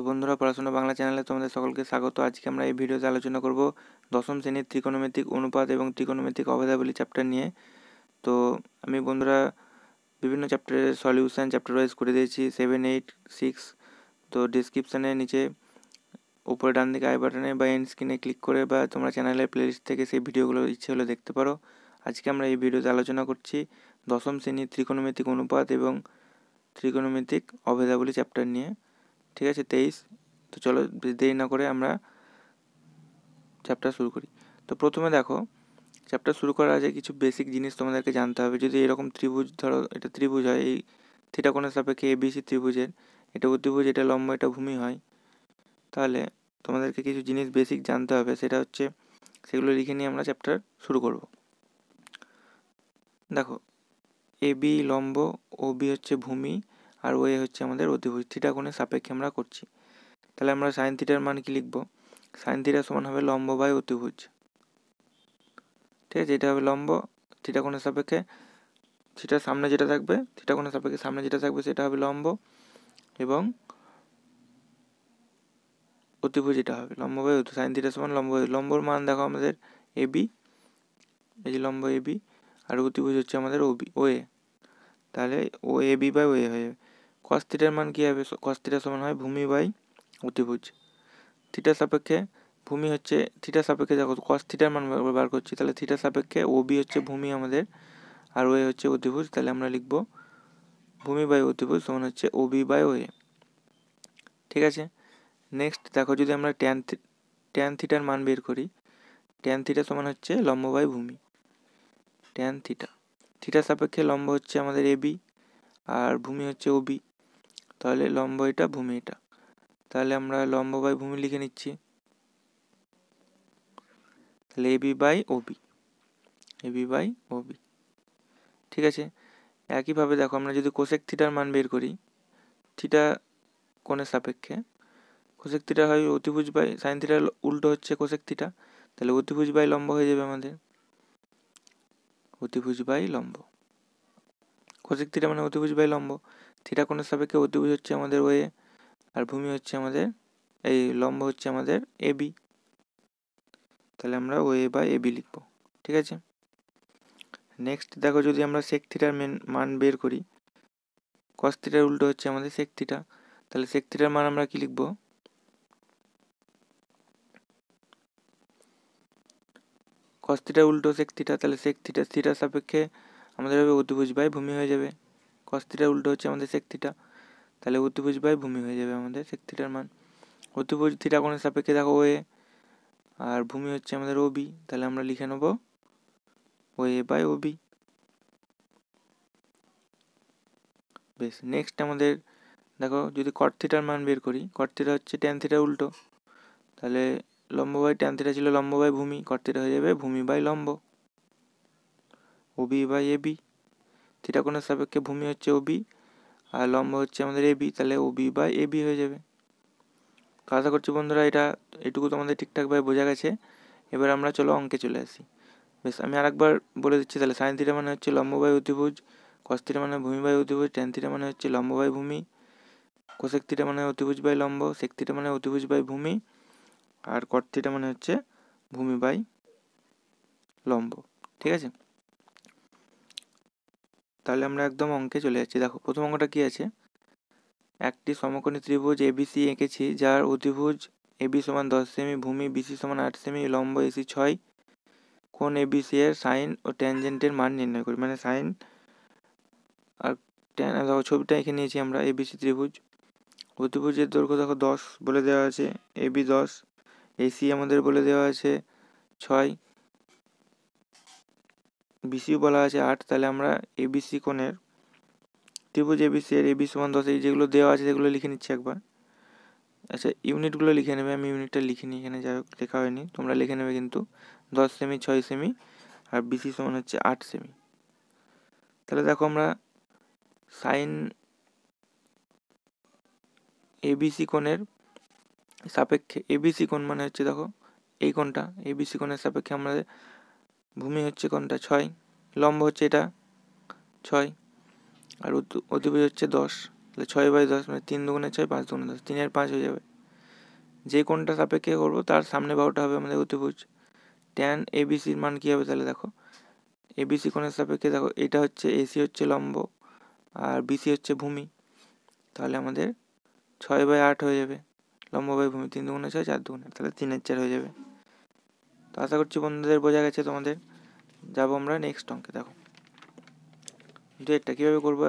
তো বন্ধুরা পড়াশোনা বাংলা চ্যানেলে তোমাদের সকলকে স্বাগত আজকে আমরা এই ভিডিওতে আলোচনা করব দশম শ্রেণীর ত্রিকোণমিতিক অনুপাত এবং ত্রিকোণমিতিক অভেদাবলী চ্যাপ্টার নিয়ে তো আমি বন্ধুরা বিভিন্ন চ্যাপ্টারের সলিউশান চ্যাপ্টার ওয়াইজ করে দিয়েছি সেভেন এইট সিক্স তো ডিসক্রিপশানের নিচে উপরে ডান দিকে আই বাটনে বা এন্ড স্ক্রিনে ক্লিক করে বা তোমরা চ্যানেলের প্লেলিস্ট থেকে সেই ভিডিওগুলো ইচ্ছে হলে দেখতে পারো আজকে আমরা এই ভিডিওতে আলোচনা করছি দশম শ্রেণীর ত্রিকোণমিতিক অনুপাত এবং ত্রিকোণমিতিক অভেদাবলী চ্যাপ্টার নিয়ে ঠিক আছে তেইশ তো চলো দেরি না করে আমরা চ্যাপ্টার শুরু করি তো প্রথমে দেখো চ্যাপ্টার শুরু করার আগে কিছু বেসিক জিনিস তোমাদেরকে জানতে হবে যদি এরকম ত্রিভুজ ধরো এটা ত্রিভুজ হয় এই থিটা কোণের সাপেক্ষে এবিসি ত্রিভুজের এটা অতিভুজ এটা লম্বা এটা ভূমি হয় তাহলে তোমাদেরকে কিছু জিনিস বেসিক জানতে হবে সেটা হচ্ছে সেগুলো লিখে নিয়ে আমরা চ্যাপ্টার শুরু করব দেখো এবি লম্ব ও বি হচ্ছে ভূমি আর ওয়ে হচ্ছে আমাদের অতিভুজ থিটা কোণের সাপেক্ষে আমরা করছি তাহলে আমরা সাইন থিটার মান কি লিখব সাইন থিটা সমান হবে লম্ব বাই অতিভুজ ঠিক আছে এটা হবে লম্ব থিটা কোণের সাপেক্ষে থিটা সামনে যেটা থাকবে থিটা কোণের সাপেক্ষে সামনে যেটা থাকবে সেটা হবে লম্ব এবং অতিভুজ এটা হবে লম্ব বাই সাইন থিটা সমান লম্ব লম্বর মান দেখো আমাদের এ বি এই যে লম্ব এ বি আর অতিভুজ হচ্ছে আমাদের ওবি ওয়ে তাহলে ও এবি বাই ওয়ে হয়ে যাবে কস থিটার মান কী হবে কস থিটার সমান হয় ভূমি বাই অতিভুজ থিটার সাপেক্ষে ভূমি হচ্ছে থিটার সাপেক্ষে দেখো কস থিটার মান বার করছি তাহলে থিটার সাপেক্ষে ও বি হচ্ছে ভূমি আমাদের আর ওয়ে হচ্ছে অতিভুজ তাহলে আমরা লিখব ভূমি বাই অতিভুজ সমান হচ্ছে ও বি বাই ওয়ে ঠিক আছে নেক্সট দেখো যদি আমরা ট্যান ট্যান থিটার মান বের করি ট্যান থিটা সমান হচ্ছে লম্ব বাই ভূমি ট্যান থিটা থিটার সাপেক্ষে লম্ব হচ্ছে আমাদের এবি আর ভূমি হচ্ছে ওবি তাহলে লম্ব এটা ভূমি এটা তাহলে আমরা লম্ব বাই ভূমি লিখে নিচ্ছি তাহলে A B by O B A B by O B ঠিক আছে একইভাবে দেখো আমরা যদি কোশেক থিটার মান বের করি থিটা কোণের সাপেক্ষে কোশেক থিটা হয় অতিভুজ বাই সাইন থিটার উল্টো হচ্ছে কোশেক থিটা তাহলে অতিভুজ বাই লম্ব হয়ে যাবে আমাদের অতিভুজ বাই লম্ব কোশেক থিটা মানে অতিভুজ বাই লম্ব থিটা কোণের সাপেক্ষে অতিভুজ হচ্ছে আমাদের ওয়ে আর ভূমি হচ্ছে আমাদের এই লম্ব হচ্ছে আমাদের এ বি তাহলে আমরা ওয়ে বা এ বি লিখব ঠিক আছে নেক্সট দেখো যদি আমরা সেক থিটার মান বের করি কস থিটার উল্টো হচ্ছে আমাদের সেক থিটা তাহলে সেক থিটার মান আমরা কি লিখব কস থিটার উল্টো সেক থিটা তাহলে সেক থিটা থিটার সাপেক্ষে আমাদের হবে অতিভুজ বাই ভূমি হয়ে যাবে কস থিটার উল্টো হচ্ছে আমাদের সেক থিটা তাহলে অতিভুজ বাই ভূমি হয়ে যাবে আমাদের সেক থিটার মান অতিভুজ থিটা কোণের সাপেক্ষে দেখো ওয়ে আর ভূমি হচ্ছে আমাদের ও বি তাহলে আমরা লিখে নেব ও এ বাই ওবি বেশ নেক্সট আমাদের দেখো যদি কট থিটার মান বের করি কট থিটা হচ্ছে ট্যান থিটা উল্টো তাহলে লম্ব বাই ট্যান থিটা ছিল লম্ব বাই ভূমি কট থিটা হয়ে যাবে ভূমি বাই লম্ব O B by A B theta সাপেক্ষে ভূমি হচ্ছে ওবি আর লম্ব হচ্ছে আমাদের এবি তাহলে ওবি বা এবি হয়ে যাবে তো আশা করছি বন্ধুরা এটা এটুকু তোমাদের ঠিকঠাকভাবে বোঝা গেছে এবার আমরা চলো অঙ্কে চলে আসি বেশ আমি আরেকবার বলে দিচ্ছি তাহলে সাইন থিটা মানে হচ্ছে লম্ববায়ু অতিভুজ কস থিটা মানে ভূমি অতিভুজ ট্যান থিটা মানে হচ্ছে লম্ববায়ু ভূমি কোশেক থিটা মানে অতিভুজ বাই লম্ব সেক থিটা মানে অতিভুজ বাই ভূমি আর কট থিটা মানে হচ্ছে ভূমি বাই লম্ব ঠিক আছে তাহলে আমরা একদম অঙ্কে চলে যাচ্ছি দেখো প্রথম অঙ্কটা কী আছে একটি সমকোণী ত্রিভুজ এবিসি এঁকেছি যার অতিভুজ এবি সমান দশ সেমি ভূমি বিসি সমান আট সেমি লম্ব এসি ছয় কোন এবিসি এর সাইন ও ট্যানজেন্টের মান নির্ণয় করি মানে সাইন আর দেখো ছবিটা এঁকে নিয়েছি আমরা এবিসি ত্রিভুজ অতিভুজের দৈর্ঘ্য দেখো দশ বলে দেওয়া আছে এবি দশ এসি আমাদের বলে দেওয়া আছে ছয় বিসিও বলা আছে আট তাহলে আমরা এবিসি কোণের ত্রিভুজ এবিসি এর এবি সমান দশ এই যেগুলো দেওয়া আছে সেগুলো লিখে নিচ্ছি একবার আচ্ছা ইউনিটগুলো লিখে নেবে আমি ইউনিটটা লিখিনি এখানে যাই হোক লেখা হয়নি তোমরা লিখে নেবে কিন্তু দশ সেমি ছয় সেমি আর বিসি সমান হচ্ছে আট সেমি তাহলে দেখো আমরা সাইন এবিসি কোণের সাপেক্ষে এবিসি কোণ মানে হচ্ছে দেখো এই কোণটা এবিসি কোণের সাপেক্ষে আমাদের ভূমি হচ্ছে কোনটা ছয় লম্ব হচ্ছে এটা ছয় আর অতিভুজ হচ্ছে দশ তাহলে ছয় বাই দশ মানে তিন দুগুণে ছয় পাঁচ দুগুণে দশ তিনের পাঁচ হয়ে যাবে যে কোনটা সাপেক্ষে করবো তার সামনে বারোটা হবে আমাদের অতিভুজ ট্যান এবিসির মান কী হবে তাহলে দেখো এবিসি কোণের সাপেক্ষে দেখো এটা হচ্ছে এসি হচ্ছে লম্ব আর বিসি হচ্ছে ভূমি তাহলে আমাদের ছয় বাই আট হয়ে যাবে লম্ব বাই ভূমি তিন দুগুণে ছয় চার দুগুণে তাহলে তিনের চার হয়ে যাবে তো আশা করছি বন্ধুদের বোঝা গেছে তোমাদের যাবো আমরা নেক্সট অঙ্কে দেখো কিন্তু একটা কীভাবে করবো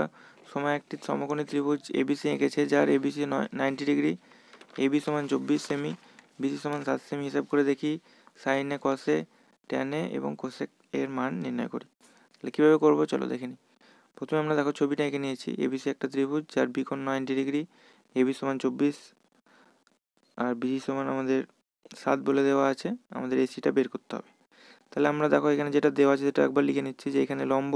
সময় একটি সমকোণী ত্রিভুজ এবিসি এঁকেছে যার এবিসি নাইনটি ডিগ্রি এবি সমান চব্বিশ সেমি বিসি সমান সাত সেমি হিসাব করে দেখি সাইনে কষে ট্যানে এবং কোষে এর মান নির্ণয় করি তাহলে কীভাবে করবো চলো দেখে নিই প্রথমে আমরা দেখো ছবিটা এঁকে নিয়েছি এবিসি একটা ত্রিভুজ যার বিকোণ নাইনটি ডিগ্রি এবি সমান চব্বিশ আর বিসি সমান আমাদের সাত বলে দেওয়া আছে আমাদের এসিটা বের করতে হবে তাহলে আমরা দেখো এখানে যেটা দেওয়া আছে সেটা একবার লিখে নিচ্ছি যে এখানে লম্ব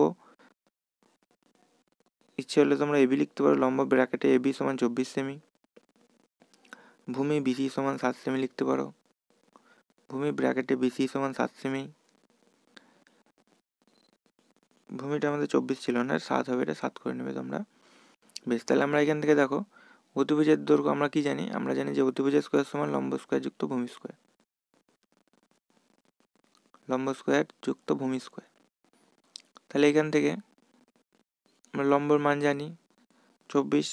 ইচ্ছে হলে তোমরা এবি লিখতে পারো লম্ব ব্র্যাকেটে এবি সমান চব্বিশ সেমি ভূমি বিসি সমান সাত সেমি লিখতে পারো ভূমি ব্র্যাকেটে বিসি সমান সাত সেমি ভূমিটা আমাদের চব্বিশ ছিল না সাত হবে এটা সাত করে নেবে তোমরা বেশ তাহলে আমরা এখান থেকে দেখো অতিভুজের দৈর্ঘ্য আমরা কি জানি আমরা জানি যে অতিভুজের স্কোয়ার সমান লম্ব স্কোয়ার যুক্ত ভূমি স্কোয়ার লম্ব স্কোয়ার যুক্ত ভূমি স্কোয়ার তাহলে এখান থেকে আমরা লম্বর মান জানি চব্বিশ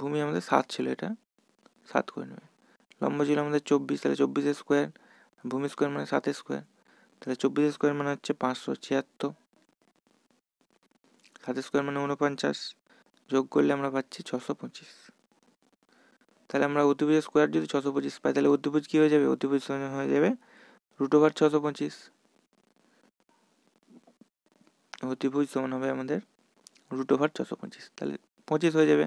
ভূমি আমাদের সাত ছিল এটা সাত করে নেবে লম্ব ছিল আমাদের চব্বিশ তাহলে চব্বিশ স্কোয়ার ভূমি স্কোয়ার মানে সাত স্কোয়ার তাহলে চব্বিশ স্কোয়ার মানে হচ্ছে পাঁচশো ছিয়াত্তর সাত স্কোয়ার মানে উনপঞ্চাশ যোগ করলে আমরা পাচ্ছি ছশো পঁচিশ তাহলে আমরা অতিভুজ স্কোয়ার যদি ছশো পঁচিশ পাই তাহলে অতিভুজ কী হয়ে যাবে অতিভুজ হয়ে যাবে রুট ওভার ছশো পঁচিশ অতিভুজ সমান হবে আমাদের রুট ওভার ছশো পঁচিশ তাহলে পঁচিশ হয়ে যাবে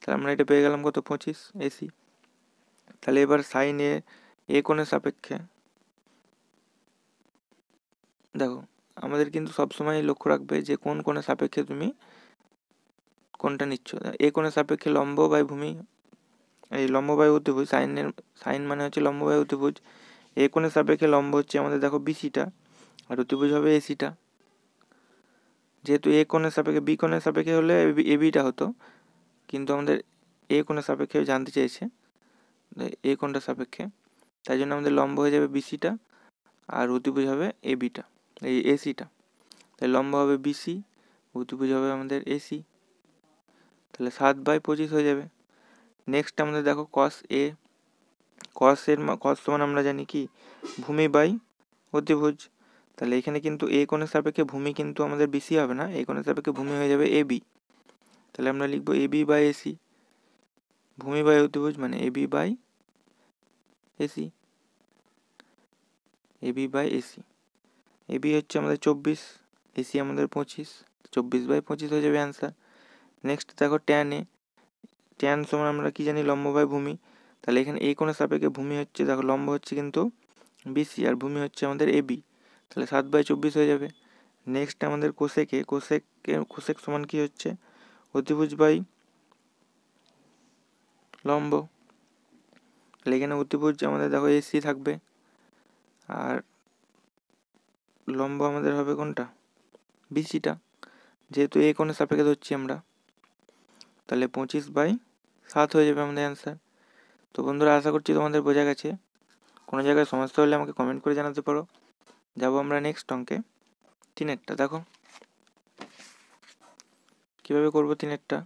তাহলে আমরা এটা পেয়ে গেলাম কত পঁচিশ এসি তাহলে এবার সাইন এ এ কোণের সাপেক্ষে দেখো আমাদের কিন্তু সবসময় লক্ষ্য রাখবে যে কোন কোণের সাপেক্ষে তুমি কোনটা নিচ্ছ এ কোণের সাপেক্ষে লম্ব বাই ভূমি এই লম্ব বায়ু অতিভুজ সাইনের সাইন মানে হচ্ছে লম্ব বায়ু অতিভুজ এ কোণের সাপেক্ষে লম্ব হচ্ছে আমাদের দেখো বিসিটা আর অতিভুজ হবে এসিটা যেহেতু এ কোণের সাপেক্ষে বি কোণের সাপেক্ষে হলে এ বিটা হতো কিন্তু আমাদের এ কোণের সাপেক্ষে জানতে চাইছে এ কোণটার সাপেক্ষে তাই জন্য আমাদের লম্ব হয়ে যাবে বিসিটা আর অতিভুজ হবে এ বিটা এই এসিটা তাই লম্ব হবে বিসি অতিভুজ হবে আমাদের এসি তাহলে সাত বাই পঁচিশ হয়ে যাবে নেক্সট আমাদের দেখো কস এ কসের কস সমান আমরা জানি কি ভূমি বাই অতিভুজ তাহলে এখানে কিন্তু এ কোণের সাপেক্ষে ভূমি কিন্তু আমাদের বিসি হবে না এ কোণের সাপেক্ষে ভূমি হয়ে যাবে এ বি তাহলে আমরা লিখবো এ বি বাই এসি ভূমি বাই অতিভুজ মানে A B by A C A B by A C A B হচ্ছে আমাদের চব্বিশ এসি আমাদের পঁচিশ চব্বিশ বাই পঁচিশ হয়ে যাবে অ্যান্সার নেক্সট দেখো ট্যান এ ট্যান সমান আমরা কি জানি লম্ব বাই ভূমি তাহলে এখানে এই কোণের সাপেক্ষে ভূমি হচ্ছে দেখো লম্ব হচ্ছে কিন্তু বিসি আর ভূমি হচ্ছে আমাদের এবি তাহলে সাত বাই চব্বিশ হয়ে যাবে নেক্সট আমাদের কোশেকে কোশেক কোশেক সমান কি হচ্ছে অতিভুজ বাই লম্ব তাহলে এখানে অতিভুজ আমাদের দেখো এসি থাকবে আর লম্ব আমাদের হবে কোনটা বিসিটা যেহেতু এ কোণের সাপেক্ষে ধরছি আমরা তাহলে পঁচিশ বাই সাত হয়ে যাবে আমাদের অ্যান্সার তো বন্ধুরা আশা করছি তোমাদের বোঝা গেছে কোনো জায়গায় সমস্যা হলে আমাকে কমেন্ট করে জানাতে পারো যাব আমরা নেক্সট অঙ্কে তিনেরটা দেখো কিভাবে করব তিনেরটা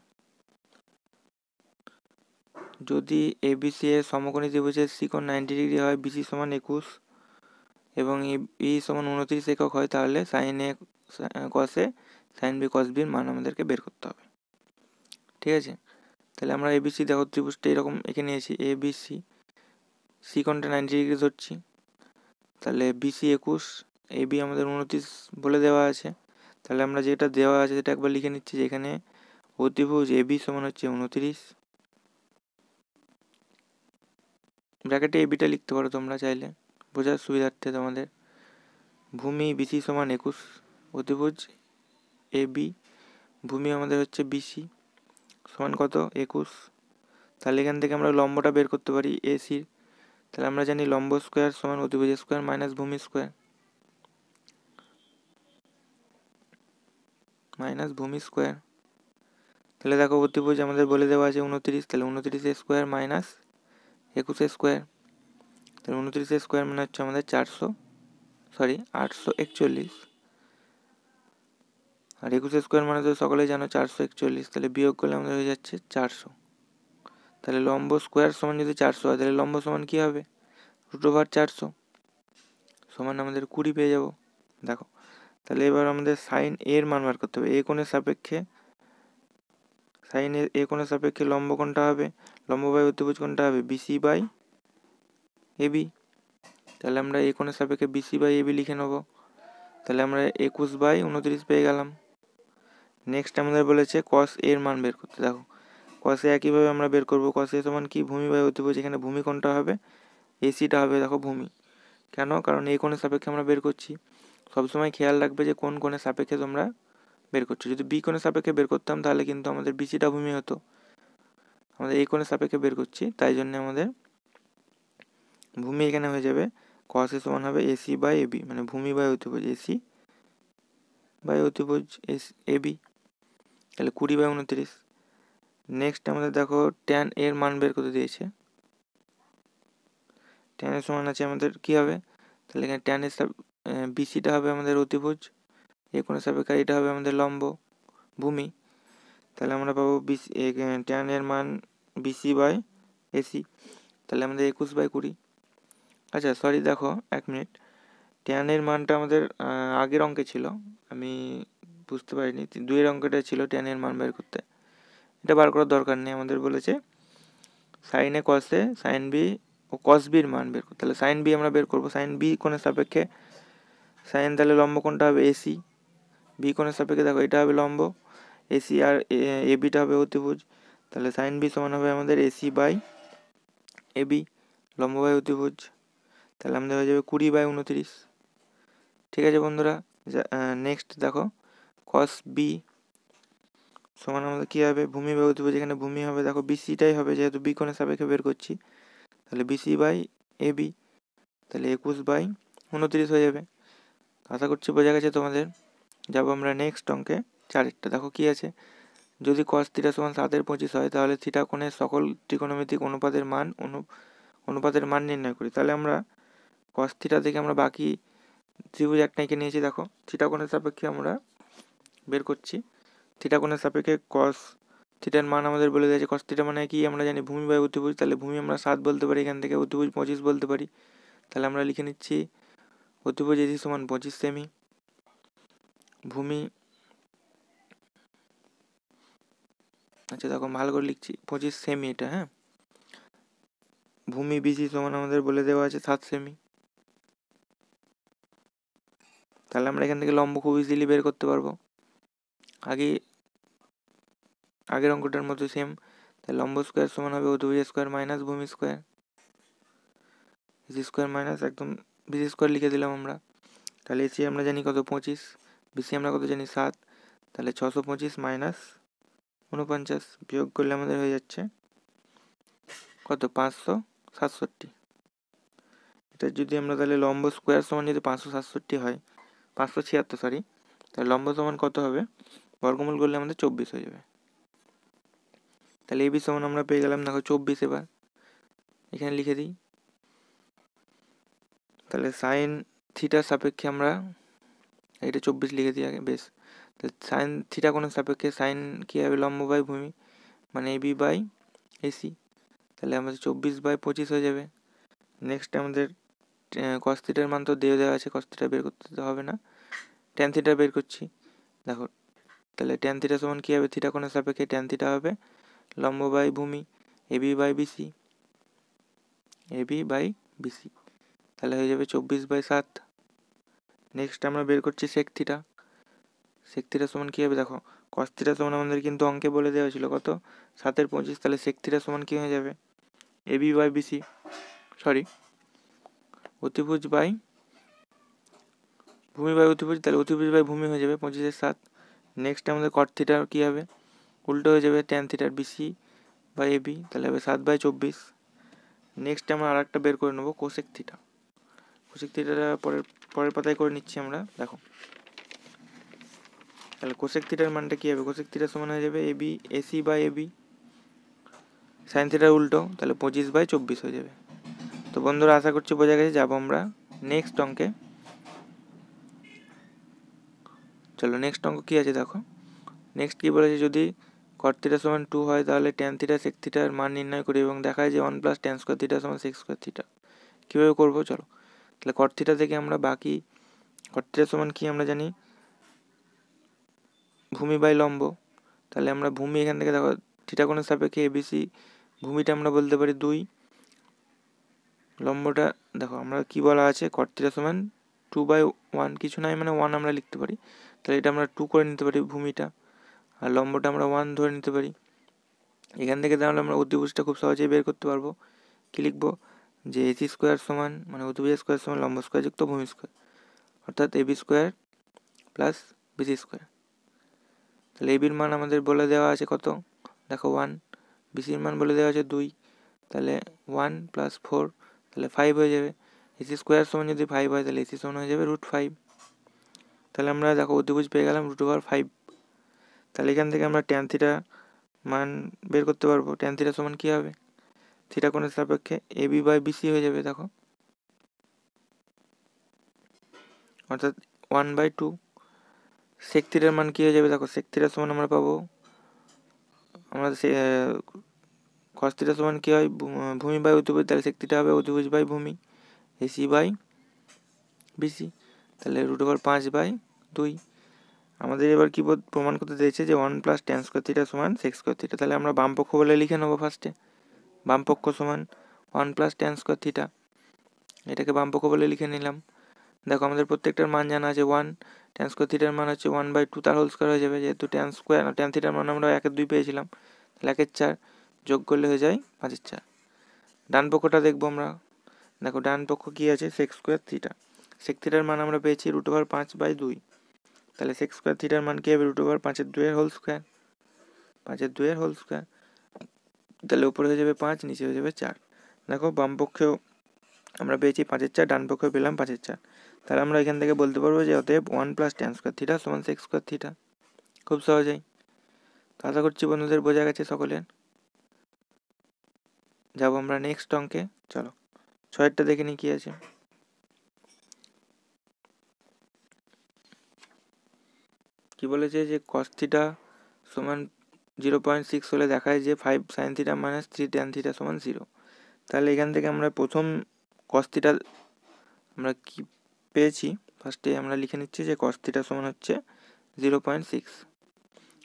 যদি এবিসি এর সমকোণী ত্রিভুজের সি নাইনটি ডিগ্রি হয় বিসি সমান একুশ এবং ই সমান উনত্রিশ একক হয় তাহলে সাইন এ কসে সাইন বি কস বির মান আমাদেরকে বের করতে হবে ঠিক আছে তাহলে আমরা এবিসি দেখো ত্রিভুজটা এরকম এখানে নিয়েছি এ বি সি সি কোণটা নাইনটি ডিগ্রি ধরছি তাহলে বিসি একুশ এ বি আমাদের উনত্রিশ বলে দেওয়া আছে তাহলে আমরা যেটা দেওয়া আছে সেটা একবার লিখে নিচ্ছি যেখানে অতিভুজ এ বি সমান হচ্ছে উনত্রিশ ব্র্যাকেটে এ বিটা লিখতে পারো তোমরা চাইলে বোঝার সুবিধার্থে তোমাদের ভূমি বিসি সমান একুশ অতিভুজ এ বি ভূমি আমাদের হচ্ছে বিসি সমান কত একুশ তাহলে এখান থেকে আমরা লম্বটা বের করতে পারি এসির তাহলে আমরা জানি লম্ব স্কোয়ার সমান অতিভুজ স্কোয়ার মাইনাস ভূমি স্কোয়ার মাইনাস ভূমি স্কোয়ার তাহলে দেখো অতিভুজ আমাদের বলে দেওয়া আছে উনত্রিশ তাহলে উনত্রিশ স্কোয়ার মাইনাস একুশ স্কোয়ার তাহলে উনত্রিশ স্কোয়ার মানে হচ্ছে আমাদের চারশো সরি আটশো একচল্লিশ আর একুশ স্কোয়ার মানে তো সকলেই জানো চারশো একচল্লিশ তাহলে বিয়োগ করলে আমাদের হয়ে যাচ্ছে চারশো তাহলে লম্ব স্কোয়ার সমান যদি চারশো হয় তাহলে লম্ব সমান কী হবে রুট ওভার চারশো সমান আমাদের কুড়ি পেয়ে যাব দেখো তাহলে এবার আমাদের সাইন এর মান বার করতে হবে এ কোণের সাপেক্ষে সাইন এ কোণের সাপেক্ষে লম্ব কোণটা হবে লম্ব বাই অতিভুজ কোণটা হবে বিসি বাই এবি তাহলে আমরা এ কোণের সাপেক্ষে বিসি বাই এবি লিখে নেব তাহলে আমরা একুশ বাই উনত্রিশ পেয়ে গেলাম নেক্সট আমাদের বলেছে কস এর মান বের করতে দেখো কসে একইভাবে আমরা বের করবো কসে সমান কি ভূমি বায়ু অতিভুজ এখানে ভূমি কোনটা হবে এসিটা হবে দেখো ভূমি কেন কারণ এই কোণের সাপেক্ষে আমরা বের করছি সবসময় খেয়াল রাখবে যে কোন কোণের সাপেক্ষে তোমরা বের করছো যদি বি কোণের সাপেক্ষে বের করতাম তাহলে কিন্তু আমাদের বিসিটা ভূমি হতো আমাদের এই কোণের সাপেক্ষে বের করছি তাই জন্য আমাদের ভূমি এখানে হয়ে যাবে কসে সমান হবে এসি বাই এবি মানে ভূমি বাই অতিভুজ এসি বাই অতিভুজ এস এবি তাহলে কুড়ি বাই উনত্রিশ নেক্সট আমাদের দেখো ট্যান এর মান বের করতে দিয়েছে ট্যানের সমান আছে আমাদের কী হবে তাহলে এখানে ট্যানের সাব বিসিটা হবে আমাদের অতিভুজ এ কোনো সাপেক্ষে এটা হবে আমাদের লম্ব ভূমি তাহলে আমরা পাবো বিসি ট্যানের মান বিসি বাই এসি তাহলে আমাদের একুশ বাই কুড়ি আচ্ছা সরি দেখো এক মিনিট ট্যানের মানটা আমাদের আগের অঙ্কে ছিল আমি বুঝতে পারিনি দুইয়ের অঙ্কটা ছিল টেনের মান বের করতে এটা বার করার দরকার নেই আমাদের বলেছে সাইন এ কসে সাইন বি ও কস বির মান বের করতে তাহলে সাইন বি আমরা বের করবো সাইন বি কোণের সাপেক্ষে সাইন তাহলে লম্ব কোনটা হবে এসি বি কোণের সাপেক্ষে দেখো এটা হবে লম্ব এসি আর এ বিটা হবে অতিভুজ তাহলে সাইন বি সমান হবে আমাদের এসি বাই এ বি লম্ব বাই অতিভুজ তাহলে আমাদের হয়ে যাবে কুড়ি বাই উনত্রিশ ঠিক আছে বন্ধুরা নেক্সট দেখো কস বি সমান আমাদের কী হবে ভূমি বাই অতিভুজ এখানে ভূমি হবে দেখো বিসিটাই হবে যেহেতু বি কোণের সাপেক্ষে বের করছি তাহলে বিসি বাই এ বি তাহলে একুশ বাই উনত্রিশ হয়ে যাবে আশা করছি বোঝা গেছে তোমাদের যাবো আমরা নেক্সট অঙ্কে চারেরটা দেখো কি আছে যদি কস থিটা সমান সাতের পঁচিশ হয় তাহলে থিটা কোণের সকল ত্রিকোণমিতিক অনুপাতের মান অনু অনুপাতের মান নির্ণয় করি তাহলে আমরা কস থিটা থেকে আমরা বাকি ত্রিভুজ একটাকে নিয়েছি দেখো থিটা কোণের সাপেক্ষে আমরা বের করছি থিটা কোণের সাপেক্ষে কস থিটার মান আমাদের বলে দিয়েছে কস থিটা মানে কি আমরা জানি ভূমি বা অতিভুজ তাহলে ভূমি আমরা সাত বলতে পারি এখান থেকে অতিভুজ পঁচিশ বলতে পারি তাহলে আমরা লিখে নিচ্ছি অতিভুজ এসি সমান পঁচিশ সেমি ভূমি আচ্ছা দেখো ভালো করে লিখছি পঁচিশ সেমি এটা হ্যাঁ ভূমি বিসি সমান আমাদের বলে দেওয়া আছে সাত সেমি তাহলে আমরা এখান থেকে লম্ব খুব ইজিলি বের করতে পারবো আগে আগের অঙ্কটার মতো সেম তাই লম্ব স্কোয়ার সমান হবে অধুভুজ স্কোয়ার মাইনাস ভূমি স্কোয়ার এসি স্কোয়ার মাইনাস একদম বিসি স্কোয়ার লিখে দিলাম আমরা তাহলে এসি আমরা জানি কত পঁচিশ বিসি আমরা কত জানি সাত তাহলে ছশো পঁচিশ মাইনাস উনপঞ্চাশ বিয়োগ করলে আমাদের হয়ে যাচ্ছে কত পাঁচশো সাতষট্টি এটা যদি আমরা তাহলে লম্ব স্কোয়ার সমান যদি পাঁচশো সাতষট্টি হয় পাঁচশো ছিয়াত্তর সরি তাহলে লম্ব সমান কত হবে বর্গমূল করলে আমাদের চব্বিশ হয়ে যাবে তাহলে এবি সমান আমরা পেয়ে গেলাম দেখো চব্বিশ এবার এখানে লিখে দিই তাহলে সাইন থিটার সাপেক্ষে আমরা এটা চব্বিশ লিখে দিই আগে বেশ তাহলে সাইন থিটা কোনো সাপেক্ষে সাইন কী হবে লম্ব বাই ভূমি মানে এবি বাই এসি তাহলে আমাদের চব্বিশ বাই পঁচিশ হয়ে যাবে নেক্সট আমাদের কস্তিটার মান তো দেওয়া দেওয়া আছে কস্তিটা বের করতে হবে না টেন থিটা বের করছি দেখো তাহলে ট্যান থিটা সমান কী হবে থিটা কোণের সাপেক্ষে ট্যান থিটা হবে লম্ব বাই ভূমি A B by B C A B by B C তাহলে হয়ে যাবে চব্বিশ বাই সাত নেক্সট আমরা বের করছি সেক থিটা সেক থিটা সমান কী হবে দেখো কস থিটা সমান আমাদের কিন্তু অঙ্কে বলে দেওয়া ছিল কত সাতের পঁচিশ তাহলে সেক থিটা সমান কী হয়ে যাবে এবি বাই বিসি সরি অতিভুজ বাই ভূমি বাই অতিভুজ তাহলে অতিভুজ বাই ভূমি হয়ে যাবে পঁচিশের সাত নেক্সট আমাদের কট থিটা কী হবে উল্টো হয়ে যাবে টেন থিটার বিসি বাই এবি তাহলে হবে সাত বাই চব্বিশ নেক্সট আমরা আর একটা বের করে নেব কোশেক থিটা কোশেক থিটাটা পরের পরের পাতায় করে নিচ্ছি আমরা দেখো তাহলে কোশেক থিটার মানটা কী হবে কোশেক থিটার সমান হয়ে যাবে A B A C by A B sine থিটার উল্টো তাহলে পঁচিশ বাই চব্বিশ হয়ে যাবে তো বন্ধুরা আশা করছি বোঝা গেছে যাবো আমরা নেক্সট অঙ্কে চলো নেক্সট অঙ্ক কী আছে দেখো নেক্সট কী বলেছে যদি কর্তিটা সমান টু হয় তাহলে টেন থিটা সেক থিটার মান নির্ণয় করি এবং দেখায় যে one plus tan square theta সমান সিক্স স্কোয়ার থিটা কীভাবে করবো চলো তাহলে কট থেকে আমরা বাকি কট সমান কী আমরা জানি ভূমি বাই লম্ব তাহলে আমরা ভূমি এখান থেকে দেখো থিটা কোণের সাপেক্ষে এবিসি ভূমিটা আমরা বলতে পারি দুই লম্বটা দেখো আমরা কি বলা আছে কর্তিটা সমান টু বাই ওয়ান কিছু নাই মানে ওয়ান আমরা লিখতে পারি তাহলে এটা আমরা টু করে নিতে পারি ভূমিটা আর লম্বটা আমরা ওয়ান ধরে নিতে পারি এখান থেকে তাহলে আমরা অতিভুজটা খুব সহজেই বের করতে পারবো কী লিখবো যে এসি স্কোয়ার সমান মানে অতিভুজ স্কোয়ার সমান লম্ব স্কোয়ার যুক্ত ভূমি স্কোয়ার অর্থাৎ A B square plus B C square তাহলে এবির মান আমাদের বলে দেওয়া আছে কত দেখো ওয়ান বিসির মান বলে দেওয়া আছে দুই তাহলে ওয়ান প্লাস ফোর তাহলে ফাইভ হয়ে যাবে এসি স্কোয়ার সমান যদি ফাইভ হয় তাহলে এসি সমান হয়ে যাবে রুট ফাইভ তাহলে আমরা দেখো অতিভুজ পেয়ে গেলাম রুট ওভার ফাইভ তাহলে এখান থেকে আমরা ট্যান থিটা মান বের করতে পারবো ট্যান থিটা সমান কী হবে থিটা কোণের সাপেক্ষে এ বি বাই বিসি হয়ে যাবে দেখো অর্থাৎ ওয়ান বাই টু সেক থিটার মান কী হয়ে যাবে দেখো সেক থিটার সমান আমরা পাবো আমরা কস থিটা সমান কী হয় ভূমি বাই অতিভুজ তাহলে সেক থিটা হবে অতিভুজ বাই ভূমি এসি বাই বিসি তাহলে রুট ওভার পাঁচ বাই দুই আমাদের এবার কি প্রমাণ করতে চাইছে যে one plus tan square theta সমান সিক্স স্কোয়ার থিটা তাহলে আমরা বামপক্ষ বলে লিখে নেবো ফার্স্টে বামপক্ষ সমান one plus tan square theta এটাকে বামপক্ষ বলে লিখে নিলাম দেখো আমাদের প্রত্যেকটার মান জানা আছে ওয়ান টেন স্কোয়ার থিটার মান হচ্ছে ওয়ান বাই টু তার হোল স্কোয়ার হয়ে যাবে যেহেতু টেন স্কোয়ার টেন থিটার মান আমরা একের দুই পেয়েছিলাম তাহলে একের চার যোগ করলে হয়ে যায় পাঁচের চার ডান পক্ষটা দেখবো আমরা দেখো ডান পক্ষ কী আছে সেক্স স্কোয়ার থিটা সেক থিটার মান আমরা পেয়েছি রুট ওভার পাঁচ বাই দুই তাহলে সেক্স স্কোয়ার থিটার মান কী হবে রুট ওভার পাঁচের দুয়ের হোল স্কোয়ার পাঁচের দুয়ের হোল স্কোয়ার তাহলে উপরে হয়ে যাবে পাঁচ নিচে হয়ে যাবে চার দেখো বাম পক্ষেও আমরা পেয়েছি পাঁচের চার ডান পক্ষেও পেলাম পাঁচের চার তাহলে আমরা এখান থেকে বলতে পারবো যে অতএব one plus tan square theta সমান সেক্স স্কোয়ার থিটা খুব সহজেই তো আশা করছি বন্ধুদের বোঝা গেছে সকলের যাবো আমরা নেক্সট অঙ্কে চলো ছয়েরটা দেখে নিই কী আছে কি বলেছে যে কস সমান জিরো পয়েন্ট সিক্স হলে দেখায় যে five sine theta minus three tan theta সমান জিরো তাহলে এখান থেকে আমরা প্রথম কস্তিটা আমরা কি পেয়েছি ফার্স্টে আমরা লিখে নিচ্ছি যে কস্তিটা সমান হচ্ছে জিরো পয়েন্ট সিক্স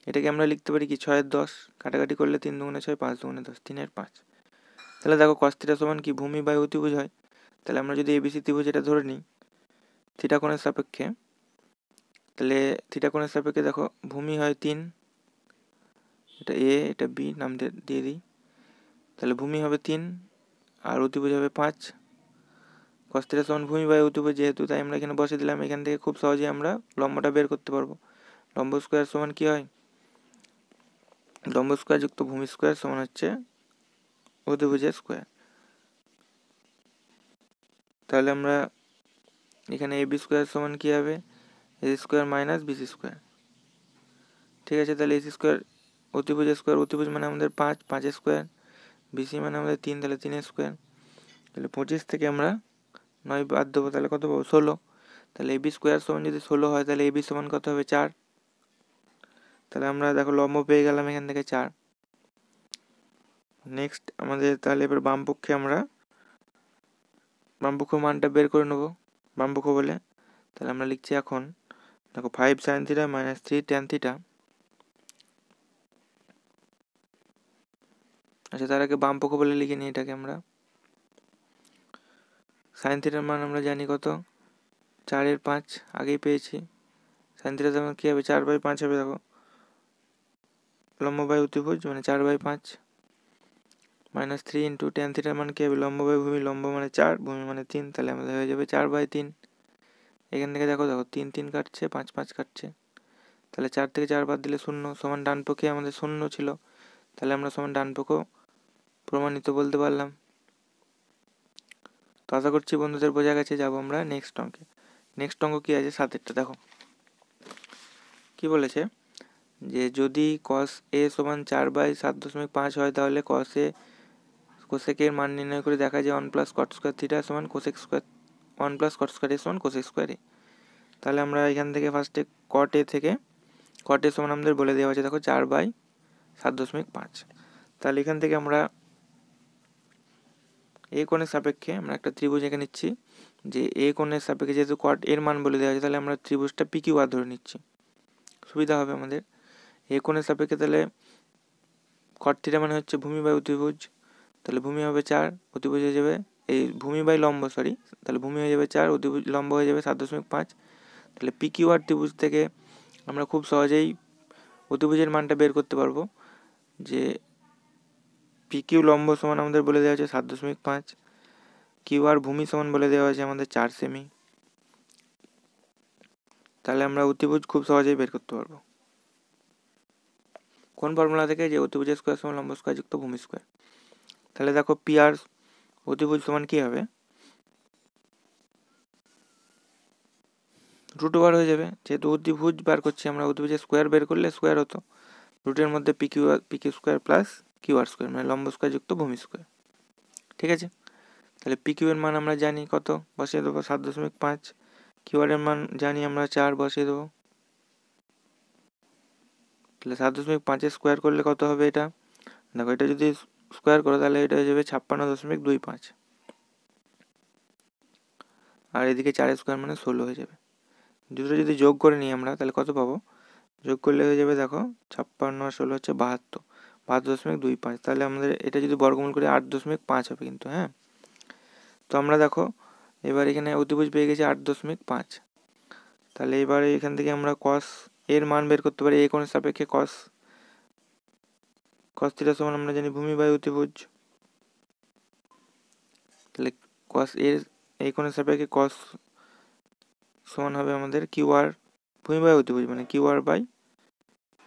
এটাকে আমরা লিখতে পারি কি ছয়ের দশ কাটাকাটি করলে তিন দুগুণে ছয় পাঁচ দুগুণে দশ তিনের পাঁচ তাহলে দেখো কস্তিটা সমান কি ভূমি বায়ু অতিভুজ হয় তাহলে আমরা যদি এবিসি ত্রিভুজ এটা ধরে নিই থিটা কোণের সাপেক্ষে তাহলে থিটা কোণের সাপেক্ষে দেখো ভূমি হয় তিন এটা এ এটা বি নাম দিয়ে দিই তাহলে ভূমি হবে তিন আর অতিভুজ হবে পাঁচ কস্তিরা সমান ভূমি বা অতিভুজ যেহেতু তাই আমরা এখানে বসে দিলাম এখান থেকে খুব সহজে আমরা লম্বটা বের করতে পারবো লম্ব স্কোয়ার সমান কি হয় লম্ব স্কোয়ার যুক্ত ভূমি স্কোয়ার সমান হচ্ছে অতিভুজের স্কোয়ার তাহলে আমরা এখানে এবি স্কোয়ার সমান কী হবে এস স্কোয়ার মাইনাস বিসি স্কোয়ার ঠিক আছে তাহলে এস স্কোয়ার অতিভুজ স্কোয়ার অতিভুজ মানে আমাদের পাঁচ পাঁচ স্কোয়ার বিসি মানে আমাদের তিন তাহলে তিন স্কোয়ার তাহলে পঁচিশ থেকে আমরা নয় বাদ দেবো তাহলে কত পাবো ষোলো তাহলে এ বি স্কোয়ার সমান যদি ষোলো হয় তাহলে এ বি সমান কত হবে চার তাহলে আমরা দেখো লম্ব পেয়ে গেলাম এখান থেকে চার নেক্সট আমাদের তাহলে এবার বামপক্ষে আমরা বামপক্ষ মানটা বের করে নেবো বামপক্ষ বলে তাহলে আমরা লিখছি এখন দেখো five sine theta minus three tan theta আচ্ছা তার আগে বাম পক্ষ বলে লিখে নিই এটাকে আমরা সাইন থিটার মান আমরা জানি কত চারের পাঁচ আগেই পেয়েছি সাইন থিটার মান কী হবে চার বাই পাঁচ হবে দেখো লম্ব বাই মানে চার বাই পাঁচ মাইনাস থ্রি ইন্টু টেন থিটার মান কী হবে লম্ব ভূমি লম্ব মানে চার ভূমি মানে তিন তাহলে আমাদের হয়ে যাবে চার বাই তিন এখান থেকে দেখো দেখো তিন তিন কাটছে পাঁচ পাঁচ কাটছে তাহলে চার থেকে চার বাদ দিলে শূন্য সমান ডান পক্ষে আমাদের শূন্য ছিল তাহলে আমরা সমান ডান পক্ষ প্রমাণিত বলতে পারলাম তো আশা করছি বন্ধুদের বোঝা গেছে যাব আমরা নেক্সট অঙ্কে নেক্সট অঙ্ক কী আছে সাতেরটা দেখো কি বলেছে যে যদি কস এ সমান চার বাই সাত দশমিক পাঁচ হয় তাহলে কস এ কোসেকের মান নির্ণয় করে দেখা যায় one plus cot square theta সমান cosec square one plus cot square এ সমান কোস স্কোয়ার এ তাহলে আমরা এখান থেকে ফার্স্টে কট এ থেকে কট এ সমান আমাদের বলে দেওয়া আছে দেখো চার বাই সাত দশমিক পাঁচ তাহলে এখান থেকে আমরা এ কোণের সাপেক্ষে আমরা একটা ত্রিভুজ এঁকে নিচ্ছি যে এ কোণের সাপেক্ষে যেহেতু কট এর মান বলে দেওয়া আছে তাহলে আমরা ত্রিভুজটা পি কিউ আর ধরে নিচ্ছি সুবিধা হবে আমাদের এ কোণের সাপেক্ষে তাহলে কট থিটা মানে হচ্ছে ভূমি বা অতিভুজ তাহলে ভূমি হবে চার অতিভুজ হয়ে যাবে এই ভূমি বাই লম্ব সরি তাহলে ভূমি হয়ে যাবে চার অতিভুজ লম্ব হয়ে যাবে সাত দশমিক পাঁচ তাহলে পিকিউ আর ত্রিভুজ থেকে আমরা খুব সহজেই অতিভুজের মানটা বের করতে পারবো যে পিকিউ লম্ব সমান আমাদের বলে দেওয়া আছে সাত দশমিক পাঁচ কিউ আর ভূমি সমান বলে দেওয়া আছে আমাদের চার সেমি তাহলে আমরা অতিভুজ খুব সহজেই বের করতে পারবো কোন ফর্মুলা থেকে যে অতিভুজের স্কোয়ার সমান লম্ব স্কোয়ার যুক্ত ভূমি স্কোয়ার তাহলে দেখো পিআর প্রতিভুজ সমান কী হবে রুট ওভার হয়ে যাবে যেহেতু অতিভুজ বার করছি আমরা অতিভুজের স্কোয়ার বের করলে স্কোয়ার হতো রুটের মধ্যে P Q P Q square plus Q R square মানে লম্ব স্কোয়ার যুক্ত ভূমি স্কোয়ার ঠিক আছে তাহলে পি কিউ এর মান আমরা জানি কত বসিয়ে দেবো সাত দশমিক পাঁচ কিউ আর এর মান জানি আমরা চার বসিয়ে দেবো তাহলে সাত দশমিক পাঁচের স্কোয়ার করলে কত হবে এটা দেখো এটা যদি স্কোয়ার করে তাহলে এটা হয়ে যাবে ছাপ্পান্ন দশমিক দুই পাঁচ আর এদিকে চার স্কোয়ার মানে ষোলো হয়ে যাবে দুটো যদি যোগ করে নিই আমরা তাহলে কত পাবো যোগ করলে হয়ে যাবে দেখো ছাপ্পান্ন আর ষোলো হচ্ছে বাহাত্তর বাহাত্তর দশমিক দুই পাঁচ তাহলে আমাদের এটা যদি বর্গমূল করি আট দশমিক পাঁচ হবে কিন্তু হ্যাঁ তো আমরা দেখো এবার এখানে অতিভুজ পেয়ে গেছে আট দশমিক পাঁচ তাহলে এবারে এখান থেকে আমরা কস এর মান বের করতে পারি এ কোণের সাপেক্ষে কস কস theta সমান আমরা জানি ভূমি বায়ু ত্রিভুজ তাহলে কস এর এই কোণের সাপেক্ষে কস সমান হবে আমাদের কিউ আর ভূমি বায়ু ত্রিভুজ মানে Q R by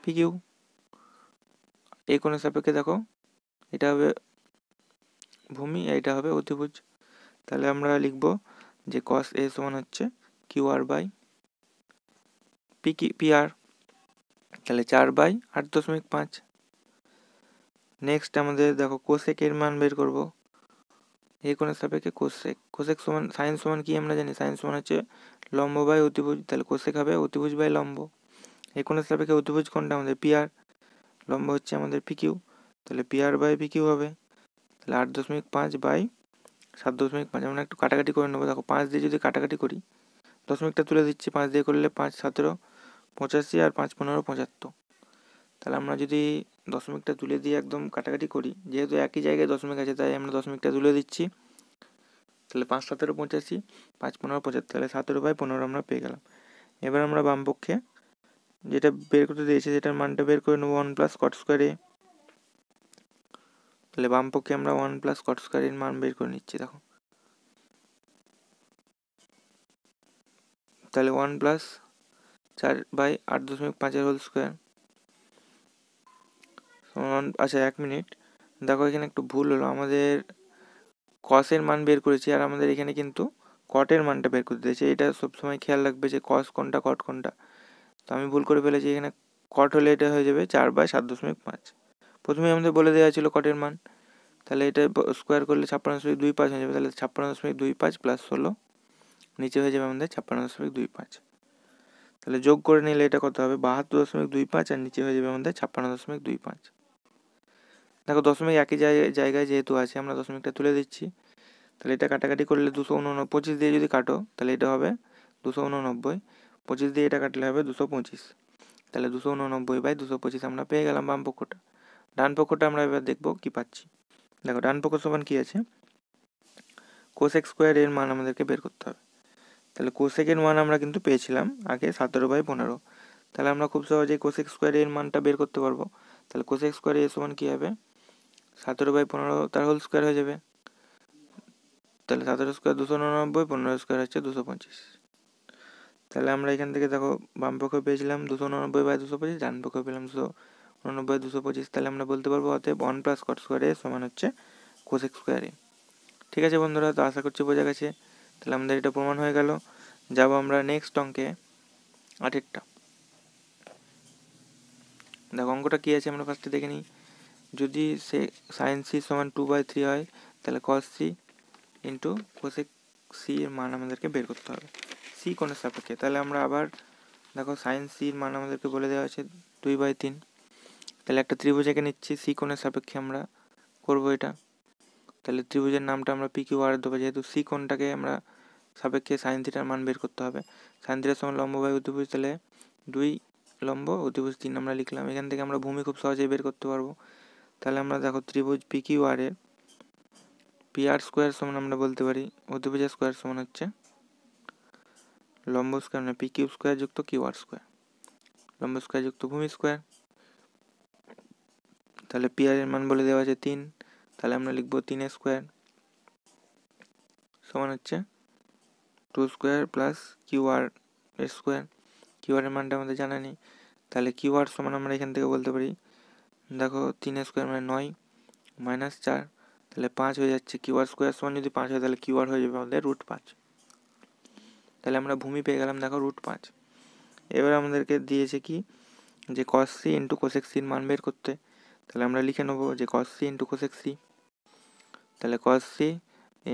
P Q এই কোণের সাপেক্ষে দেখো এটা হবে ভূমি এটা হবে অতিভুজ তাহলে আমরা লিখব যে কস a সমান হচ্ছে কিউ আর বাই পি কি পি আর তাহলে চার বাই আট দশমিক পাঁচ নেক্সট আমাদের দেখো কোসেকের মান বের করব এই সাপেক্ষে কোসেক কোসেক সমান সাইন সমান কি আমরা জানি সাইন সমান হচ্ছে লম্ব বাই অতিভুজ তাহলে কোসেক হবে অতিভুজ বাই লম্ব এই কোণের সাপেক্ষে অতিভুজ কোনটা আমাদের পিআর লম্ব হচ্ছে আমাদের পিকিউ তাহলে পিয়ার বাই পিকিউ হবে তাহলে আট দশমিক পাঁচ বাই সাত দশমিক পাঁচ আমরা একটু কাটাকাটি করে নেবো দেখো পাঁচ দিয়ে যদি কাটাকাটি করি দশমিকটা তুলে দিচ্ছি পাঁচ দিয়ে করলে পাঁচ সতেরো পঁচাশি আর পাঁচ পনেরো পঁচাত্তর তাহলে আমরা যদি দশমিকটা তুলে দিয়ে একদম কাটাকাটি করি যেহেতু একই জায়গায় দশমিক আছে তাই আমরা দশমিকটা তুলে দিচ্ছি তাহলে পাঁচ সতেরো পঁচাশি পাঁচ পনেরো পঁচাত্তর তাহলে সতেরো বাই পনেরো আমরা পেয়ে গেলাম এবার আমরা বামপক্ষে যেটা বের করতে দিয়েছি যেটার মানটা বের করে নেবো ওয়ান প্লাস কট স্কোয়ারে তাহলে বামপক্ষে আমরা ওয়ান প্লাস কট স্কোয়ারের মান বের করে নিচ্ছি দেখো তাহলে ওয়ান প্লাস চার বাই আট দশমিক পাঁচের হোল স্কোয়ার আচ্ছা এক মিনিট দেখো এখানে একটু ভুল হলো আমাদের কসের মান বের করেছি আর আমাদের এখানে কিন্তু কটের মানটা বের করতে দিয়েছে এটা সবসময় খেয়াল রাখবে যে কস কোনটা কট কোনটা তো আমি ভুল করে ফেলেছি এখানে কট হলে এটা হয়ে যাবে চার বাই সাত দশমিক পাঁচ প্রথমে আমাদের বলে দেওয়া ছিল কটের মান তাহলে এটা স্কোয়ার করলে ছাপ্পান্ন দশমিক দুই পাঁচ হয়ে যাবে তাহলে ছাপ্পান্ন দশমিক দুই পাঁচ প্লাস ষোলো নিচে হয়ে যাবে আমাদের ছাপ্পান্ন দশমিক দুই পাঁচ তাহলে যোগ করে নিলে এটা কত হবে বাহাত্তর দশমিক দুই পাঁচ আর নিচে হয়ে যাবে আমাদের ছাপ্পান্ন দশমিক দুই পাঁচ দেখো দশমিক একই জায়গায় যেহেতু আছে আমরা দশমিকটা তুলে দিচ্ছি তাহলে এটা কাটাকাটি করলে দুশো উননব্বই পঁচিশ দিয়ে যদি কাটো তাহলে এটা হবে দুশো উননব্বই পঁচিশ দিয়ে এটা কাটলে হবে দুশো পঁচিশ তাহলে দুশো উননব্বই বাই দুশো পঁচিশ আমরা পেয়ে গেলাম বাম পক্ষটা ডান পক্ষটা আমরা এবার দেখবো কি পাচ্ছি দেখো ডান পক্ষ সমান কী আছে কোশেক স্কোয়ার এর মান আমাদেরকে বের করতে হবে তাহলে কোসেকের মান আমরা কিন্তু পেয়েছিলাম আগে সতেরো বাই পনেরো তাহলে আমরা খুব সহজেই কোশেক স্কোয়ার এর মানটা বের করতে পারবো তাহলে কোশেক স্কোয়ার এর সমান কী হবে সতেরো বাই পনেরো তার হোল স্কোয়ার হয়ে যাবে তাহলে সতেরো স্কোয়ার দুশো উননব্বই পনেরো স্কোয়ার হচ্ছে দুশো পঁচিশ তাহলে আমরা এখান থেকে দেখো বাম পক্ষ পেয়েছিলাম দুশো উননব্বই বাই দুশো পঁচিশ ডান পক্ষ পেলাম দুশো উননব্বই দুশো পঁচিশ তাহলে আমরা বলতে পারবো অতএব ওয়ান প্লাস কট স্কোয়ারে সমান হচ্ছে কোশেক স্কোয়ারে ঠিক আছে বন্ধুরা তো আশা করছি বোঝা গেছে তাহলে আমাদের এটা প্রমাণ হয়ে গেল যাবো আমরা নেক্সট অঙ্কে আটেরটা দেখো অঙ্কটা কী আছে আমরা ফার্স্টে দেখে নিই যদি সে সাইন সি সমান টু বাই থ্রি হয় তাহলে cos C into cosec C এর মান আমাদেরকে বের করতে হবে সি কোণের সাপেক্ষে তাহলে আমরা আবার দেখো সাইন সির মান আমাদেরকে বলে দেওয়া আছে দুই বাই তিন তাহলে একটা ত্রিভুজাকে নিচ্ছি সি কোণের সাপেক্ষে আমরা করবো এটা তাহলে ত্রিভুজের নামটা আমরা পি কিউ আর দেবো যেহেতু সি কোণটাকে আমরা সাপেক্ষে সাইন থিটার মান বের করতে হবে সাইন থিটার সমান লম্ব বাই অতিভুজ তাহলে দুই লম্ব অতিভুজ তিন আমরা লিখলাম এখান থেকে আমরা ভূমি খুব সহজেই বের করতে পারবো তাহলে আমরা দেখো ত্রিভুজ পি কিউ আর এর পি আর স্কোয়ার সমান আমরা বলতে পারি অধিভুজ স্কোয়ার সমান হচ্ছে লম্ব স্কোয়ার মানে পি কিউ স্কোয়ার যুক্ত কিউ আর স্কোয়ার লম্ব স্কোয়ার যুক্ত ভূমি স্কোয়ার তাহলে পি আর এর মান বলে দেওয়া আছে তিন তাহলে আমরা লিখবো তিন স্কোয়ার সমান হচ্ছে two square plus Q R square Q R এর মানটা আমাদের জানা নেই তাহলে কিউ আর সমান আমরা এখান থেকে বলতে পারি দেখো তিন স্কোয়ার মানে নয় মাইনাস চার তাহলে পাঁচ হয়ে যাচ্ছে কিউআর স্কোয়ার সমান যদি পাঁচ হয় তাহলে কিউআর হয়ে যাবে আমাদের রুট পাঁচ তাহলে আমরা ভূমি পেয়ে গেলাম দেখো রুট পাঁচ এবার আমাদেরকে দিয়েছে কি যে কস সি ইন্টু কোসেক সির মান বের করতে তাহলে আমরা লিখে নেবো যে cos C into cosec C তাহলে cos C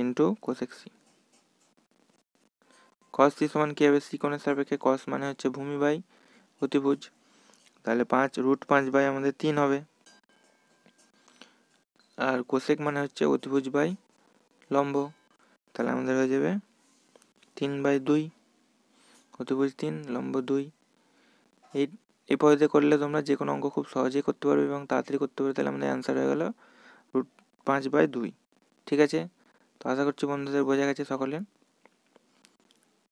into cosec C cos C সমান কী হবে সি কোণের সাপেক্ষে কস মানে হচ্ছে ভূমি বাই অতিভুজ তাহলে পাঁচ রুট পাঁচ বাই আমাদের তিন হবে আর কোশেক মানে হচ্ছে অতিভুজ বাই লম্ব তাহলে আমাদের হয়ে যাবে তিন বাই দুই অতিভুজ তিন লম্ব দুই এই এই পদ্ধতি করলে তোমরা যে কোনো অঙ্ক খুব সহজেই করতে পারবে এবং তাড়াতাড়ি করতে পারবে তাহলে আমাদের অ্যান্সার হয়ে গেল রুট পাঁচ বাই দুই ঠিক আছে তো আশা করছি বন্ধুদের বোঝা গেছে সকলে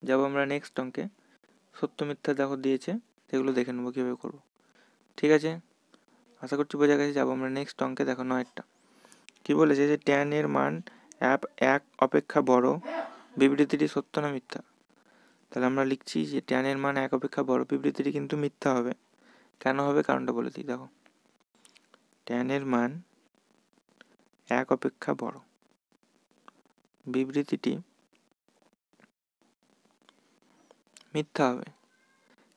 যাবো আমরা নেক্সট অঙ্কে সত্য মিথ্যা দেখো দিয়েছে সেগুলো দেখে নেবো কীভাবে করবো ঠিক আছে আশা করছি বোঝা গেছে যাবো আমরা নেক্সট অঙ্কে দেখো একটা কী বলেছে যে ট্যান এর মান অ্যাপ এক অপেক্ষা বড় বিবৃতিটি সত্য না মিথ্যা তাহলে আমরা লিখছি যে ট্যান এর মান এক অপেক্ষা বড় বিবৃতিটি কিন্তু মিথ্যা হবে কেন হবে কারণটা বলে দিই দেখো ট্যান এর মান এক অপেক্ষা বড় বিবৃতিটি মিথ্যা হবে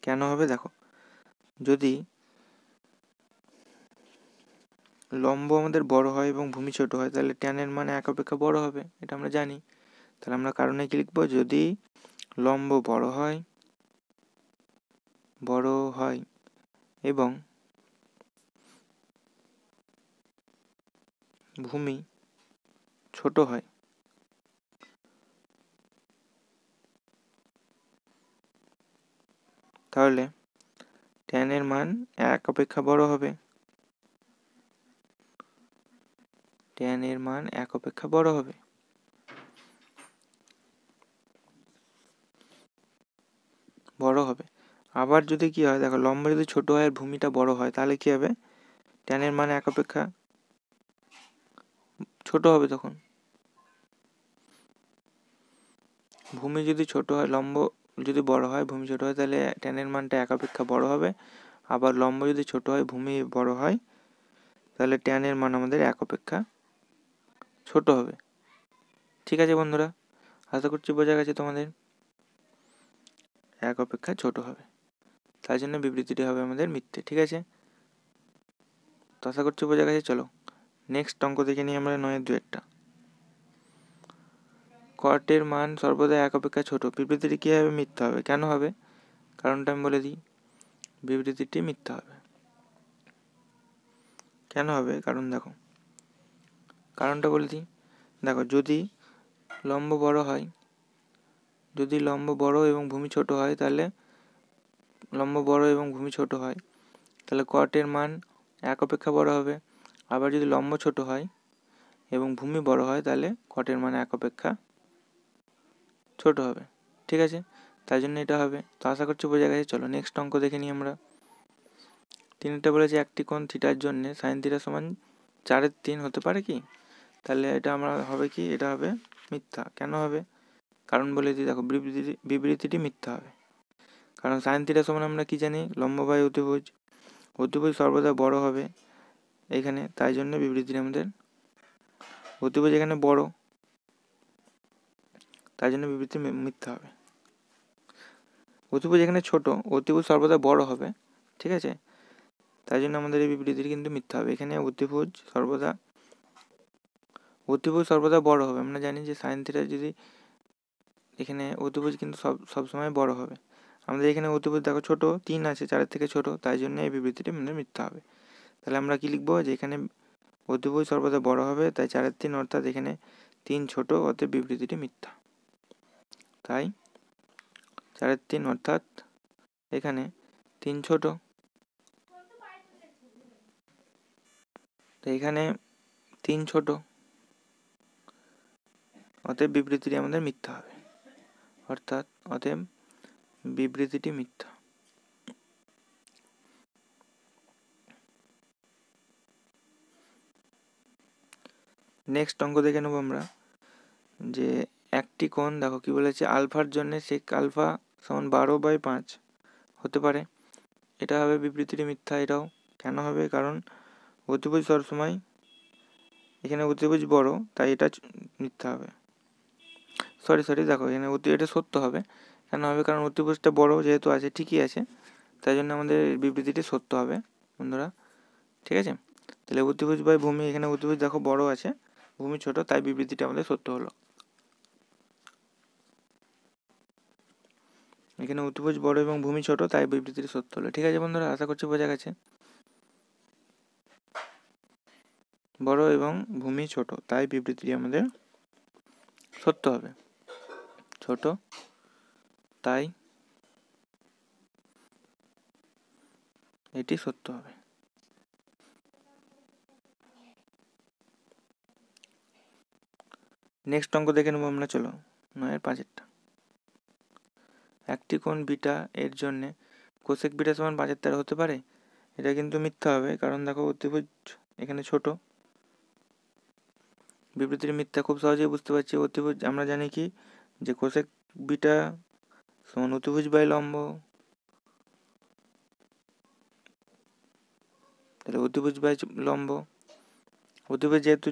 কেন হবে দেখো যদি লম্ব আমাদের বড় হয় এবং ভূমি ছোট হয় তাহলে ট্যানের মান এক অপেক্ষা বড় হবে এটা আমরা জানি তাহলে আমরা কারণে কি লিখবো যদি লম্ব বড় হয় বড় হয় এবং ভূমি ছোট হয় তাহলে ট্যানের মান এক অপেক্ষা বড় হবে ট্যান এর মান এক অপেক্ষা বড় হবে বড় হবে আবার যদি কি হয় দেখো লম্বা যদি ছোট হয় আর ভূমিটা বড় হয় তাহলে কি হবে ট্যানের মান এক অপেক্ষা ছোট হবে তখন ভূমি যদি ছোট হয় লম্ব যদি বড় হয় ভূমি ছোট হয় তাহলে এর মানটা এক অপেক্ষা বড় হবে আবার লম্ব যদি ছোট হয় ভূমি বড় হয় তাহলে এর মান আমাদের এক অপেক্ষা ছোট হবে ঠিক আছে বন্ধুরা আশা করছি বোঝা গেছে তোমাদের এক অপেক্ষা ছোট হবে তাই জন্য বিবৃতিটি হবে আমাদের মিথ্যে ঠিক আছে তো আশা করছি বোঝা গেছে চলো নেক্সট অঙ্ক দেখে নিই আমরা নয়ের দু একটা কটের মান সর্বদা এক অপেক্ষা ছোট বিবৃতিটি কী হবে মিথ্যা হবে কেন হবে কারণটা আমি বলে দিই বিবৃতিটি মিথ্যা হবে কেন হবে কারণ দেখো কারণটা বলে দিই দেখো যদি লম্ব বড় হয় যদি লম্ব বড় এবং ভূমি ছোট হয় তাহলে লম্ব বড় এবং ভূমি ছোট হয় তাহলে কটের মান এক অপেক্ষা বড় হবে আবার যদি লম্ব ছোট হয় এবং ভূমি বড় হয় তাহলে কটের মান এক অপেক্ষা ছোট হবে ঠিক আছে তাই জন্য এটা হবে তো আশা করছি বোঝা গেছে চলো নেক্সট অঙ্ক দেখে নিই আমরা তিনটা বলেছে একটি কোণ থিটার জন্য সাইন থিটা সমান চারের তিন হতে পারে কি তাহলে এটা আমরা হবে কি এটা হবে মিথ্যা কেন হবে কারণ বলে দিই দেখো বিবৃতি বিবৃতিটি মিথ্যা হবে কারণ সাইন থিটা সমান আমরা কি জানি লম্ববায়ু অতিভুজ অতিভুজ সর্বদা বড় হবে এখানে তাই জন্য বিবৃতিটি আমাদের অতিভুজ এখানে বড় তাই জন্য বিবৃতি মিথ্যা হবে অতিভুজ এখানে ছোট অতিভুজ সর্বদা বড় হবে ঠিক আছে তাই জন্য আমাদের এই বিবৃতিটি কিন্তু মিথ্যা হবে এখানে অতিভুজ সর্বদা অতিভুজ সর্বদা বড় হবে আমরা জানি যে সাইন থিটা যদি এখানে অতিভুজ কিন্তু সব সবসময় বড় হবে আমাদের এখানে অতিভুজ দেখো ছোট তিন আছে চারের থেকে ছোট তাই জন্য এই বিবৃতিটি মানে মিথ্যা হবে তাহলে আমরা কি লিখবো যে এখানে অতিভুজ সর্বদা বড় হবে তাই চারের তিন অর্থাৎ এখানে তিন ছোট অতএব বিবৃতিটি মিথ্যা তাই চারের তিন অর্থাৎ এখানে তিন ছোট তো এখানে তিন ছোট অতএব বিবৃতিটি আমাদের মিথ্যা হবে অর্থাৎ অতএব বিবৃতিটি মিথ্যা নেক্সট অঙ্ক দেখে নেবো আমরা যে একটি কোণ দেখো কি বলেছে আলফার জন্য সেক আলফা সমান বারো বাই পাঁচ হতে পারে এটা হবে বিবৃতিটি মিথ্যা এটাও কেন হবে কারণ অতিভুজ সবসময় এখানে অতিভুজ বড় তাই এটা মিথ্যা হবে সরি সরি দেখো এখানে অতি এটা সত্য হবে কেন হবে কারণ অতিভুজটা বড় যেহেতু আছে ঠিকই আছে তাই জন্য আমাদের বিবৃতিটি সত্য হবে বন্ধুরা ঠিক আছে তাহলে অতিভুজ ভাই ভূমি এখানে অতিপুষ দেখো বড় আছে ভূমি ছোট তাই বিবৃতিটা আমাদের সত্য হলো এখানে অতিভুজ বড় এবং ভূমি ছোট তাই বিবৃতিটি সত্য হলো ঠিক আছে বন্ধুরা আশা করছি বোঝা গেছে বড় এবং ভূমি ছোট তাই বিবৃতিটি আমাদের সত্য হবে ছোট তাই এটি সত্য হবে নেক্সট অঙ্ক দেখে নেব আমরা চলো নয়ের পাঁচেরটা একটি কোণ বিটা এর জন্যে কোসেক বিটা সমান পাঁচের তেরো হতে পারে এটা কিন্তু মিথ্যা হবে কারণ দেখো অতিভুজ এখানে ছোট বিবৃতির মিথ্যা খুব সহজেই বুঝতে পারছি অতিভুজ আমরা জানি কি যে কোসেক বিটা সমান অতিভুজ বাই লম্ব তাহলে অতিভুজ বাই লম্ব উদ্ভিজ যেহেতু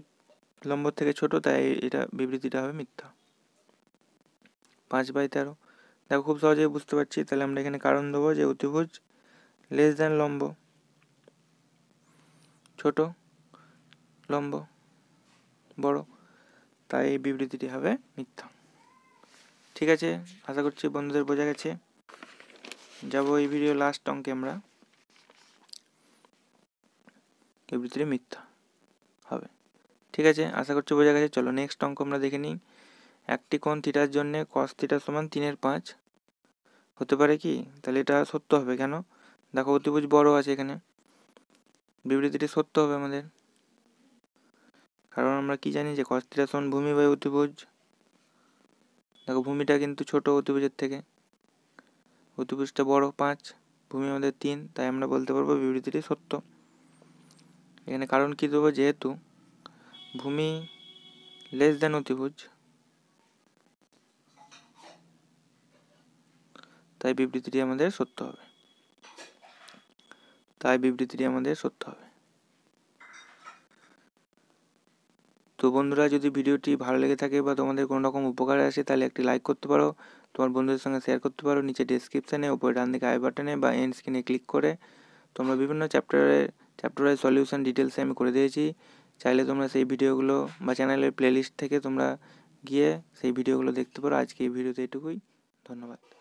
লম্ব থেকে ছোট তাই এটা বিবৃতিটা হবে মিথ্যা পাঁচ বাই তেরো দেখো খুব সহজেই বুঝতে পারছি তাহলে আমরা এখানে কারণ দেবো যে অতিভুজ লেস দ্যান লম্ব ছোট লম্ব বড় তাই এই বিবৃতিটি হবে মিথ্যা ঠিক আছে আশা করছি বন্ধুদের বোঝা গেছে যাব এই ভিডিও লাস্ট অঙ্কে আমরা এই মিথ্যা হবে ঠিক আছে আশা করছি বোঝা গেছে চলো নেক্সট অঙ্ক আমরা দেখে নিই একটি কোণ থিটার জন্যে কস থিটার সমান তিনের পাঁচ হতে পারে কি তাহলে এটা সত্য হবে কেন দেখো অতিভুজ বড় আছে এখানে বিবৃতিটি সত্য হবে আমাদের কারণ আমরা কি জানি যে কস থিটার সমান ভূমি বাই অতিভুজ দেখো ভূমিটা কিন্তু ছোট অতিভুজের থেকে অতিভুজটা বড় পাঁচ ভূমি আমাদের তিন তাই আমরা বলতে পারবো বিবৃতিটি সত্য এখানে কারণ কী দেবো যেহেতু ভূমি লেস দেন অতিভুজ তাই বিবৃতিটি আমাদের সত্য হবে তাই বিবৃতিটি আমাদের সত্য হবে তো বন্ধুরা যদি ভিডিওটি ভালো লেগে থাকে বা তোমাদের কোনো রকম উপকার আসে তাহলে একটি লাইক করতে পারো তোমার বন্ধুদের সঙ্গে শেয়ার করতে পারো নিচে ডেসক্রিপশানে উপরে ডান দিকে আই বাটনে বা এন্ড স্ক্রিনে ক্লিক করে তোমরা বিভিন্ন চ্যাপ্টারে চ্যাপ্টারের সলিউশন ডিটেলসে আমি করে দিয়েছি চাইলে তোমরা সেই ভিডিওগুলো বা চ্যানেলের প্লেলিস্ট থেকে তোমরা গিয়ে সেই ভিডিওগুলো দেখতে পারো আজকে এই ভিডিওতে এটুকুই ধন্যবাদ